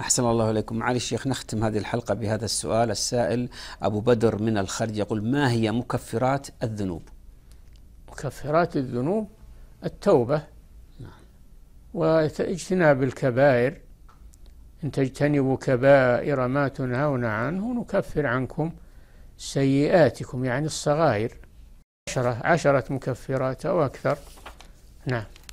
أحسن الله إليكم معالي الشيخ نختم هذه الحلقة بهذا السؤال السائل أبو بدر من الخرج يقول ما هي مكفرات الذنوب مكفرات الذنوب التوبة نعم. واجتناب الكبائر إن تجتنبوا كبائر ما تنهون عنه نكفر عنكم سيئاتكم يعني الصغائر عشرة عشرة مكفرات أو أكثر نعم